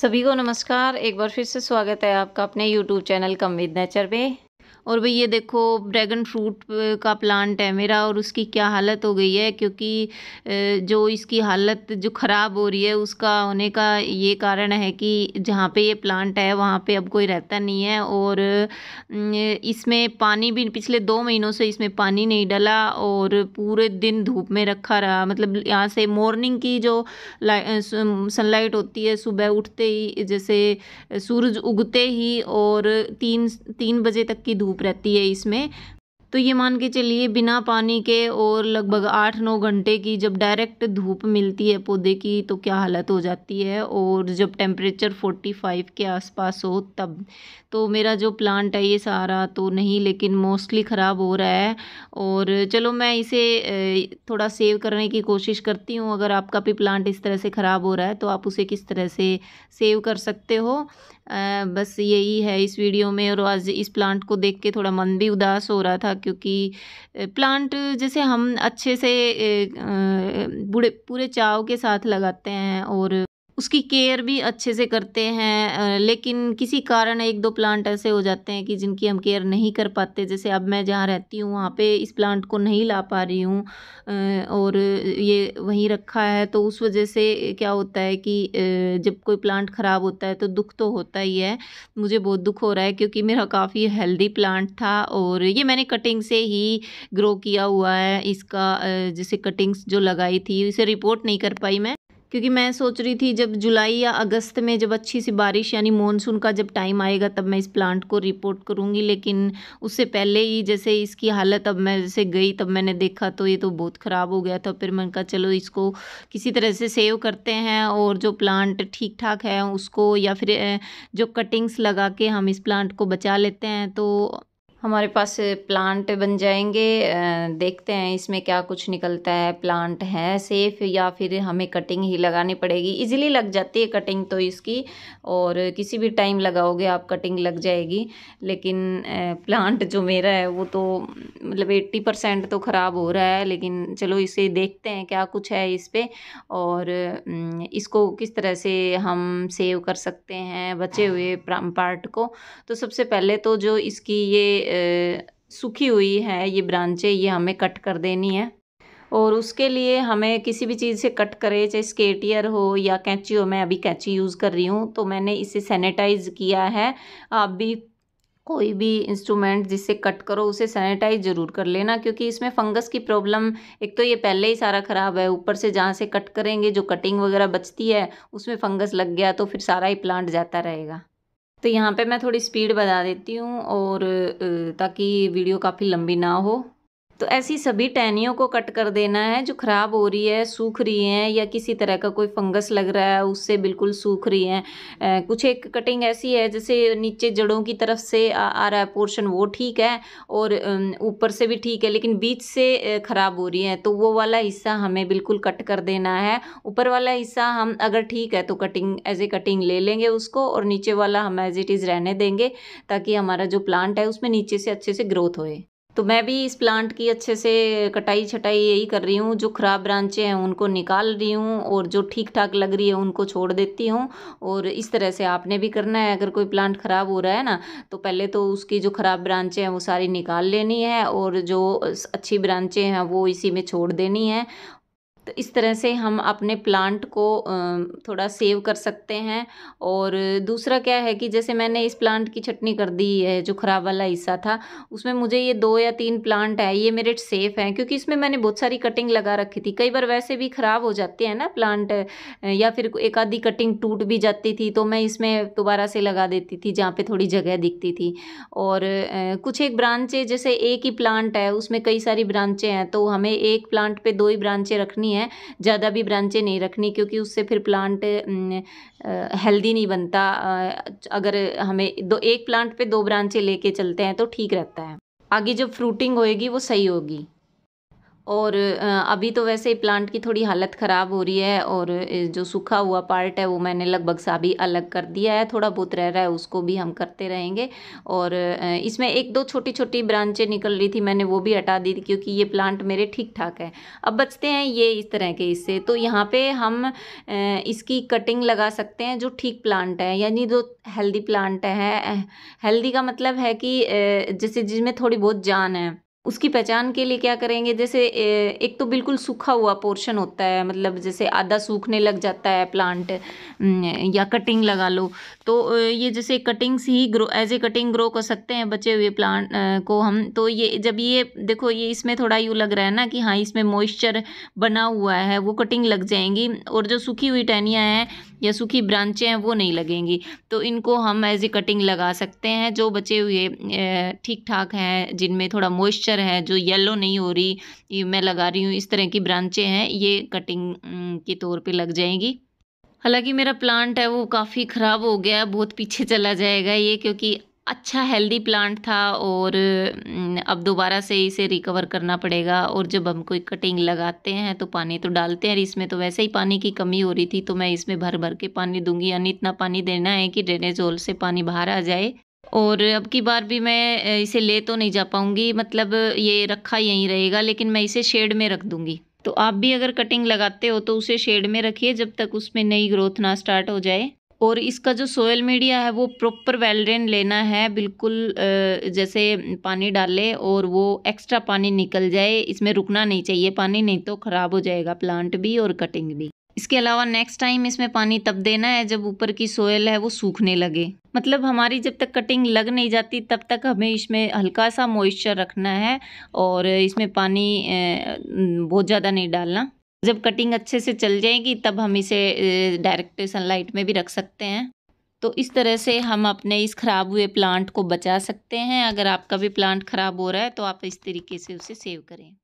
सभी को नमस्कार एक बार फिर से स्वागत है आपका अपने YouTube channel come with nature में और भाई ये देखो ड्रैगन फ्रूट का प्लांट है मेरा और उसकी क्या हालत हो गई है क्योंकि जो इसकी हालत जो ख़राब हो रही है उसका होने का ये कारण है कि जहाँ पे ये प्लांट है वहाँ पे अब कोई रहता नहीं है और इसमें पानी भी पिछले दो महीनों से इसमें पानी नहीं डला और पूरे दिन धूप में रखा रहा मतलब यहाँ से मॉर्निंग की जो सनलाइट होती है सुबह उठते ही जैसे सूरज उगते ही और तीन तीन बजे तक की धूप धूप रहती है इसमें तो ये मान के चलिए बिना पानी के और लगभग आठ नौ घंटे की जब डायरेक्ट धूप मिलती है पौधे की तो क्या हालत हो जाती है और जब टेम्परेचर फोर्टी फाइव के आसपास हो तब तो मेरा जो प्लांट है ये सारा तो नहीं लेकिन मोस्टली ख़राब हो रहा है और चलो मैं इसे थोड़ा सेव करने की कोशिश करती हूँ अगर आपका भी प्लांट इस तरह से ख़राब हो रहा है तो आप उसे किस तरह से सेव कर सकते हो बस यही है इस वीडियो में और आज इस प्लांट को देख के थोड़ा मन भी उदास हो रहा था क्योंकि प्लांट जैसे हम अच्छे से पूरे पूरे चाव के साथ लगाते हैं और उसकी केयर भी अच्छे से करते हैं लेकिन किसी कारण एक दो प्लांट ऐसे हो जाते हैं कि जिनकी हम केयर नहीं कर पाते जैसे अब मैं जहाँ रहती हूँ वहाँ पे इस प्लांट को नहीं ला पा रही हूँ और ये वहीं रखा है तो उस वजह से क्या होता है कि जब कोई प्लांट ख़राब होता है तो दुख तो होता ही है मुझे बहुत दुख हो रहा है क्योंकि मेरा काफ़ी हेल्दी प्लांट था और ये मैंने कटिंग से ही ग्रो किया हुआ है इसका जैसे कटिंग्स जो लगाई थी इसे रिपोर्ट नहीं कर पाई मैं क्योंकि मैं सोच रही थी जब जुलाई या अगस्त में जब अच्छी सी बारिश यानी मानसून का जब टाइम आएगा तब मैं इस प्लांट को रिपोर्ट करूँगी लेकिन उससे पहले ही जैसे इसकी हालत अब मैं जैसे गई तब मैंने देखा तो ये तो बहुत ख़राब हो गया था फिर मैंने कहा चलो इसको किसी तरह से सेव करते हैं और जो प्लांट ठीक ठाक है उसको या फिर जो कटिंग्स लगा के हम इस प्लांट को बचा लेते हैं तो हमारे पास प्लांट बन जाएंगे देखते हैं इसमें क्या कुछ निकलता है प्लांट है सेफ या फिर हमें कटिंग ही लगानी पड़ेगी इजीली लग जाती है कटिंग तो इसकी और किसी भी टाइम लगाओगे आप कटिंग लग जाएगी लेकिन प्लांट जो मेरा है वो तो मतलब एट्टी परसेंट तो ख़राब हो रहा है लेकिन चलो इसे देखते हैं क्या कुछ है इस पर और इसको किस तरह से हम सेव कर सकते हैं बचे हुए पार्ट को तो सबसे पहले तो जो इसकी ये सूखी हुई है ये ब्रांचें ये हमें कट कर देनी है और उसके लिए हमें किसी भी चीज़ से कट करे चाहे स्केटियर हो या कैंची हो मैं अभी कैंची यूज़ कर रही हूँ तो मैंने इसे सैनिटाइज़ किया है आप भी कोई भी इंस्ट्रूमेंट जिससे कट करो उसे सैनिटाइज ज़रूर कर लेना क्योंकि इसमें फंगस की प्रॉब्लम एक तो ये पहले ही सारा ख़राब है ऊपर से जहाँ से कट करेंगे जो कटिंग वगैरह बचती है उसमें फंगस लग गया तो फिर सारा ही प्लांट जाता रहेगा तो यहाँ पे मैं थोड़ी स्पीड बता देती हूँ और ताकि वीडियो काफ़ी लंबी ना हो तो ऐसी सभी टहनियों को कट कर देना है जो ख़राब हो रही है सूख रही हैं या किसी तरह का कोई फंगस लग रहा है उससे बिल्कुल सूख रही हैं कुछ एक कटिंग ऐसी है जैसे नीचे जड़ों की तरफ से आ, आ रहा है पोर्शन वो ठीक है और ऊपर से भी ठीक है लेकिन बीच से ख़राब हो रही है तो वो वाला हिस्सा हमें बिल्कुल कट कर देना है ऊपर वाला हिस्सा हम अगर ठीक है तो कटिंग एज ए कटिंग ले लेंगे उसको और नीचे वाला हम एज इट इज़ रहने देंगे ताकि हमारा जो प्लांट है उसमें नीचे से अच्छे से ग्रोथ होए तो मैं भी इस प्लांट की अच्छे से कटाई छटाई यही कर रही हूँ जो ख़राब ब्रांचें हैं उनको निकाल रही हूँ और जो ठीक ठाक लग रही है उनको छोड़ देती हूँ और इस तरह से आपने भी करना है अगर कोई प्लांट ख़राब हो रहा है ना तो पहले तो उसकी जो ख़राब ब्रांचें हैं वो सारी निकाल लेनी है और जो अच्छी ब्रांचें हैं वो इसी में छोड़ देनी है तो इस तरह से हम अपने प्लांट को थोड़ा सेव कर सकते हैं और दूसरा क्या है कि जैसे मैंने इस प्लांट की छटनी कर दी है जो ख़राब वाला हिस्सा था उसमें मुझे ये दो या तीन प्लांट है ये मेरे सेफ़ हैं क्योंकि इसमें मैंने बहुत सारी कटिंग लगा रखी थी कई बार वैसे भी ख़राब हो जाते हैं ना प्लांट या फिर एक आधी कटिंग टूट भी जाती थी तो मैं इसमें दोबारा से लगा देती थी जहाँ पर थोड़ी जगह दिखती थी और कुछ एक ब्रांचें जैसे एक ही प्लांट है उसमें कई सारी ब्रांचें हैं तो हमें एक प्लांट पर दो ही ब्रांचें रखनी है है ज़्यादा भी ब्रांचें नहीं रखनी क्योंकि उससे फिर प्लांट हेल्दी नहीं बनता अगर हमें दो एक प्लांट पे दो ब्रांचें लेके चलते हैं तो ठीक रहता है आगे जब फ्रूटिंग होएगी वो सही होगी और अभी तो वैसे प्लांट की थोड़ी हालत ख़राब हो रही है और जो सूखा हुआ पार्ट है वो मैंने लगभग सा भी अलग कर दिया है थोड़ा बहुत रह रहा है उसको भी हम करते रहेंगे और इसमें एक दो छोटी छोटी ब्रांचें निकल रही थी मैंने वो भी हटा दी थी क्योंकि ये प्लांट मेरे ठीक ठाक है अब बचते हैं ये इस तरह के इससे तो यहाँ पर हम इसकी कटिंग लगा सकते हैं जो ठीक प्लांट है यानी जो हेल्दी प्लांट है हेल्दी का मतलब है कि जैसे जिसमें थोड़ी बहुत जान है उसकी पहचान के लिए क्या करेंगे जैसे एक तो बिल्कुल सूखा हुआ पोर्शन होता है मतलब जैसे आधा सूखने लग जाता है प्लांट या कटिंग लगा लो तो ये जैसे कटिंग्स ही grow as a cutting grow कर सकते हैं बचे हुए प्लांट को हम तो ये जब ये देखो ये इसमें थोड़ा यूँ लग रहा है ना कि हाँ इसमें मॉइस्चर बना हुआ है वो कटिंग लग जाएंगी और जो सूखी हुई टहनियाँ हैं या सूखी ब्रांचें हैं वो नहीं लगेंगी तो इनको हम एज ए कटिंग लगा सकते हैं जो बचे हुए ठीक ठाक हैं जिनमें थोड़ा मॉइस्चर है जो येलो नहीं हो रही मैं लगा रही हूँ इस तरह की ब्रांचें हैं ये कटिंग के तौर पर लग जाएंगी हालांकि मेरा प्लांट है वो काफ़ी ख़राब हो गया है बहुत पीछे चला जाएगा ये क्योंकि अच्छा हेल्दी प्लांट था और अब दोबारा से इसे रिकवर करना पड़ेगा और जब हम कोई कटिंग लगाते हैं तो पानी तो डालते हैं इसमें तो वैसे ही पानी की कमी हो रही थी तो मैं इसमें भर भर के पानी दूंगी यानी इतना पानी देना है कि ड्रेनेज होल से पानी बाहर आ जाए और अब की बार भी मैं इसे ले तो नहीं जा पाऊँगी मतलब ये रखा यहीं रहेगा लेकिन मैं इसे शेड में रख दूँगी तो आप भी अगर कटिंग लगाते हो तो उसे शेड में रखिए जब तक उसमें नई ग्रोथ ना स्टार्ट हो जाए और इसका जो सोयल मीडिया है वो प्रॉपर वेल ड्रेन लेना है बिल्कुल जैसे पानी डाले और वो एक्स्ट्रा पानी निकल जाए इसमें रुकना नहीं चाहिए पानी नहीं तो ख़राब हो जाएगा प्लांट भी और कटिंग भी इसके अलावा नेक्स्ट टाइम इसमें पानी तब देना है जब ऊपर की सोयल है वो सूखने लगे मतलब हमारी जब तक कटिंग लग नहीं जाती तब तक हमें इसमें हल्का सा मॉइस्चर रखना है और इसमें पानी बहुत ज़्यादा नहीं डालना जब कटिंग अच्छे से चल जाएगी तब हम इसे डायरेक्ट सनलाइट में भी रख सकते हैं तो इस तरह से हम अपने इस ख़राब हुए प्लांट को बचा सकते हैं अगर आपका भी प्लांट ख़राब हो रहा है तो आप इस तरीके से उसे सेव करें